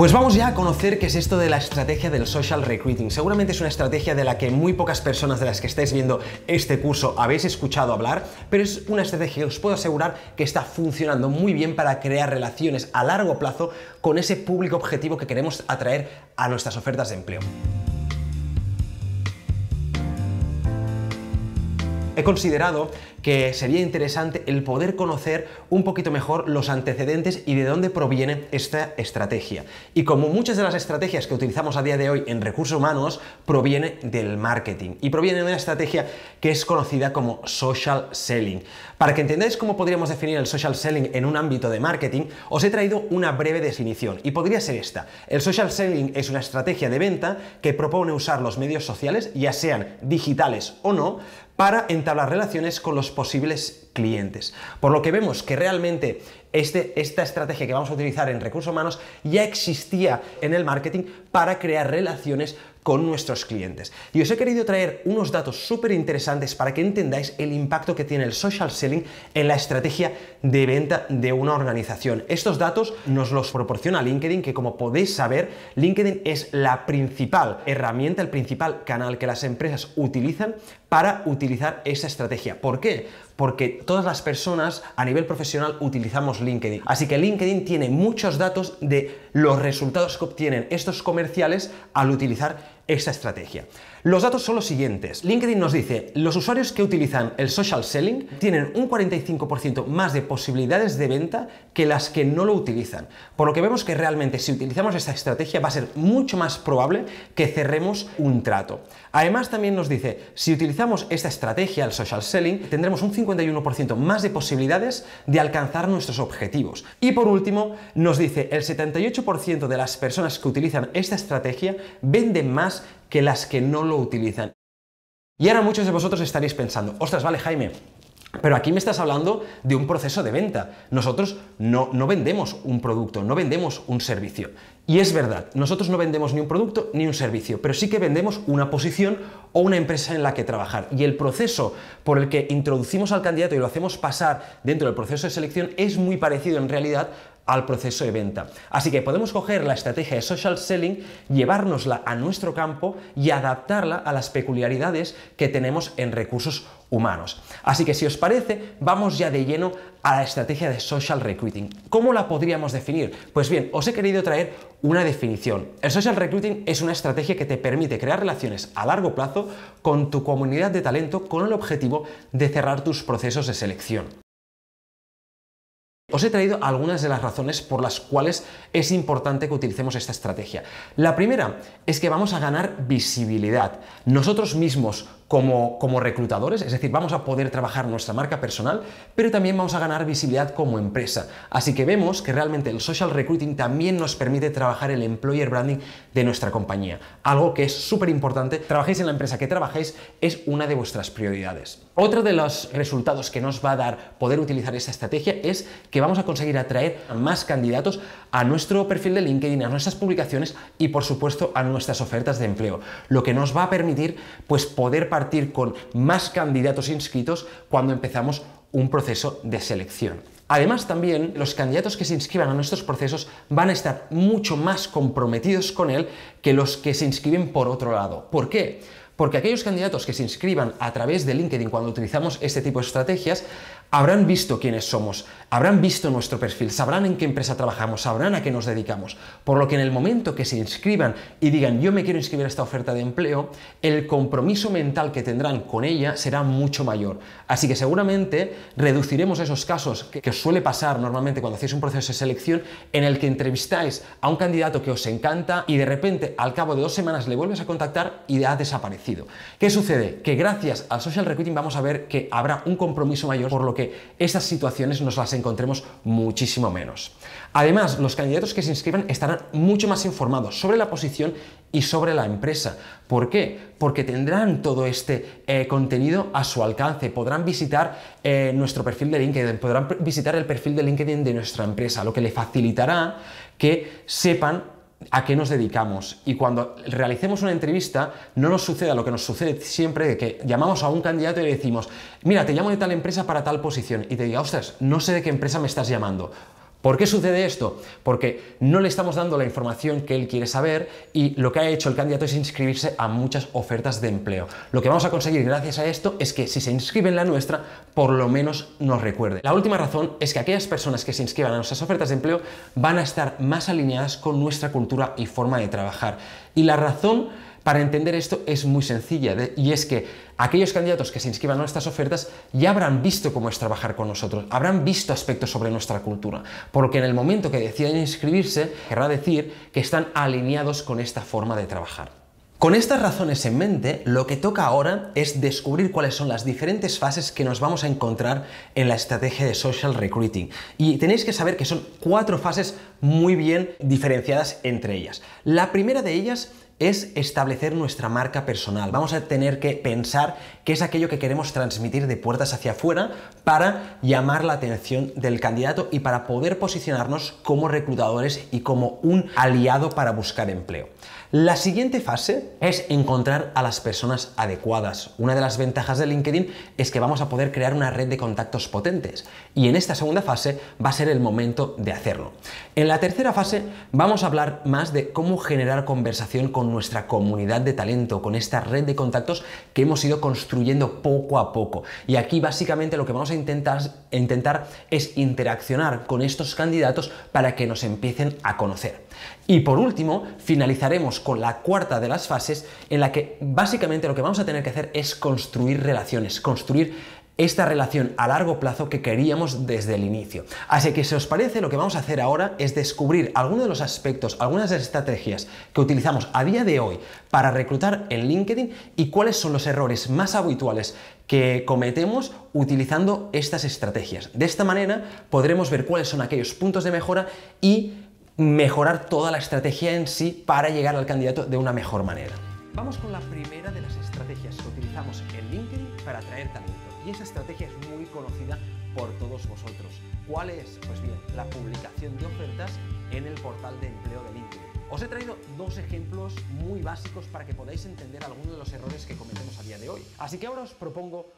Pues vamos ya a conocer qué es esto de la estrategia del social recruiting. Seguramente es una estrategia de la que muy pocas personas de las que estáis viendo este curso habéis escuchado hablar, pero es una estrategia que os puedo asegurar que está funcionando muy bien para crear relaciones a largo plazo con ese público objetivo que queremos atraer a nuestras ofertas de empleo. he considerado que sería interesante el poder conocer un poquito mejor los antecedentes y de dónde proviene esta estrategia. Y como muchas de las estrategias que utilizamos a día de hoy en recursos humanos, proviene del marketing y proviene de una estrategia que es conocida como social selling. Para que entendáis cómo podríamos definir el social selling en un ámbito de marketing, os he traído una breve definición y podría ser esta. El social selling es una estrategia de venta que propone usar los medios sociales, ya sean digitales o no, para entrar las relaciones con los posibles clientes. Por lo que vemos que realmente este, esta estrategia que vamos a utilizar en recursos humanos ya existía en el marketing para crear relaciones con nuestros clientes. Y os he querido traer unos datos súper interesantes para que entendáis el impacto que tiene el social selling en la estrategia de venta de una organización. Estos datos nos los proporciona LinkedIn, que como podéis saber, LinkedIn es la principal herramienta, el principal canal que las empresas utilizan para utilizar esa estrategia. ¿Por qué? Porque todas las personas a nivel profesional utilizamos LinkedIn. Así que LinkedIn tiene muchos datos de los resultados que obtienen estos comerciales al utilizar esta estrategia. Los datos son los siguientes. LinkedIn nos dice, los usuarios que utilizan el social selling tienen un 45% más de posibilidades de venta que las que no lo utilizan. Por lo que vemos que realmente si utilizamos esta estrategia va a ser mucho más probable que cerremos un trato. Además también nos dice, si utilizamos esta estrategia, el social selling, tendremos un 51% más de posibilidades de alcanzar nuestros objetivos. Y por último, nos dice, el 78% de las personas que utilizan esta estrategia venden más que las que no lo utilizan. Y ahora muchos de vosotros estaréis pensando, ostras, vale Jaime, pero aquí me estás hablando de un proceso de venta. Nosotros no, no, vendemos un producto, no vendemos un servicio. Y es verdad, nosotros no vendemos ni un producto ni un servicio, pero sí que vendemos una posición o una empresa en la que trabajar. Y el proceso por el que introducimos al candidato y lo hacemos pasar dentro del proceso de selección es muy parecido en realidad al proceso de venta. Así que podemos coger la estrategia de social selling, llevárnosla a nuestro campo y adaptarla a las peculiaridades que tenemos en recursos humanos. Así que si os parece, vamos ya de lleno a la estrategia de social recruiting. ¿Cómo la podríamos definir? Pues bien, os he querido traer una definición. El social recruiting es una estrategia que te permite crear relaciones a largo plazo con tu comunidad de talento con el objetivo de cerrar tus procesos de selección. Os he traído algunas de las razones por las cuales es importante que utilicemos esta estrategia. La primera es que vamos a ganar visibilidad. Nosotros mismos como, reclutadores, es decir, vamos a poder trabajar nuestra marca personal, pero también vamos a ganar visibilidad como empresa. Así que vemos que realmente el social recruiting también nos permite trabajar el employer branding de nuestra compañía, algo que es súper importante. Trabajéis en la empresa que trabajéis, es una de vuestras prioridades. Otro de los resultados que nos va a dar poder utilizar esta estrategia es que vamos a conseguir atraer a más candidatos a nuestro perfil de LinkedIn, a nuestras publicaciones y por supuesto a nuestras ofertas de empleo, lo que nos va a permitir pues poder con más candidatos inscritos cuando empezamos un proceso de selección. Además, también los candidatos que se inscriban a nuestros procesos van a estar mucho más comprometidos con él que los que se inscriben por otro lado. ¿Por qué? Porque aquellos candidatos que se inscriban a través de LinkedIn cuando utilizamos este tipo de estrategias Habrán visto quiénes somos, habrán visto nuestro perfil, sabrán en qué empresa trabajamos, sabrán a qué nos dedicamos. Por lo que en el momento que se inscriban y digan yo me quiero inscribir a esta oferta de empleo, el compromiso mental que tendrán con ella será mucho mayor. Así que seguramente reduciremos esos casos que, suele pasar normalmente cuando hacéis un proceso de selección en el que entrevistáis a un candidato que os encanta y de repente al cabo de dos semanas le vuelves a contactar y ha desaparecido. ¿Qué sucede? Que gracias al social recruiting vamos a ver que habrá un compromiso mayor por lo que esas situaciones nos las encontremos muchísimo menos. Además, los candidatos que se inscriban estarán mucho más informados sobre la posición y sobre la empresa. ¿Por qué? Porque tendrán todo este eh, contenido a su alcance, podrán visitar eh, nuestro perfil de LinkedIn, podrán visitar el perfil de LinkedIn de nuestra empresa, lo que le facilitará que sepan a qué nos dedicamos y cuando realicemos una entrevista no nos suceda lo que nos sucede siempre de que llamamos a un candidato y le decimos, mira, te llamo de tal empresa para tal posición y te diga, ostras, no sé de qué empresa me estás llamando ¿Por qué sucede esto? Porque no le estamos dando la información que él quiere saber y lo que ha hecho el candidato es inscribirse a muchas ofertas de empleo. Lo que vamos a conseguir gracias a esto es que si se inscribe en la nuestra, por lo menos nos recuerde. La última razón es que aquellas personas que se inscriban a nuestras ofertas de empleo van a estar más alineadas con nuestra cultura y forma de trabajar. Y la razón para entender esto es muy sencilla y es que aquellos candidatos que se inscriban a nuestras ofertas ya habrán visto cómo es trabajar con nosotros, habrán visto aspectos sobre nuestra cultura, porque en el momento que deciden inscribirse querrá decir que están alineados con esta forma de trabajar. Con estas razones en mente, lo que toca ahora es descubrir cuáles son las diferentes fases que nos vamos a encontrar en la estrategia de social recruiting. Y tenéis que saber que son cuatro fases muy bien diferenciadas entre ellas. La primera de ellas es establecer nuestra marca personal. Vamos a tener que pensar qué es aquello que queremos transmitir de puertas hacia afuera para llamar la atención del candidato y para poder posicionarnos como reclutadores y como un aliado para buscar empleo. La siguiente fase es encontrar a las personas adecuadas. Una de las ventajas de LinkedIn es que vamos a poder crear una red de contactos potentes y en esta segunda fase va a ser el momento de hacerlo. En la tercera fase vamos a hablar más de cómo generar conversación con nuestra comunidad de talento, con esta red de contactos que hemos ido construyendo poco a poco. Y aquí básicamente lo que vamos a intentar, intentar es interaccionar con estos candidatos para que nos empiecen a conocer. Y por último, finalizaremos con la cuarta de las fases en la que básicamente lo que vamos a tener que hacer es construir relaciones, construir esta relación a largo plazo que queríamos desde el inicio. Así que si os parece, lo que vamos a hacer ahora es descubrir algunos de los aspectos, algunas de las estrategias que utilizamos a día de hoy para reclutar en LinkedIn y cuáles son los errores más habituales que cometemos utilizando estas estrategias. De esta manera podremos ver cuáles son aquellos puntos de mejora y mejorar toda la estrategia en sí para llegar al candidato de una mejor manera. Vamos con la primera de las estrategias que utilizamos en LinkedIn para atraer talento y esa estrategia es muy conocida por todos vosotros. ¿Cuál es? Pues bien, la publicación de ofertas en el portal de empleo de LinkedIn. Os he traído dos ejemplos muy básicos para que podáis entender algunos de los errores que cometemos a día de hoy. Así que ahora os propongo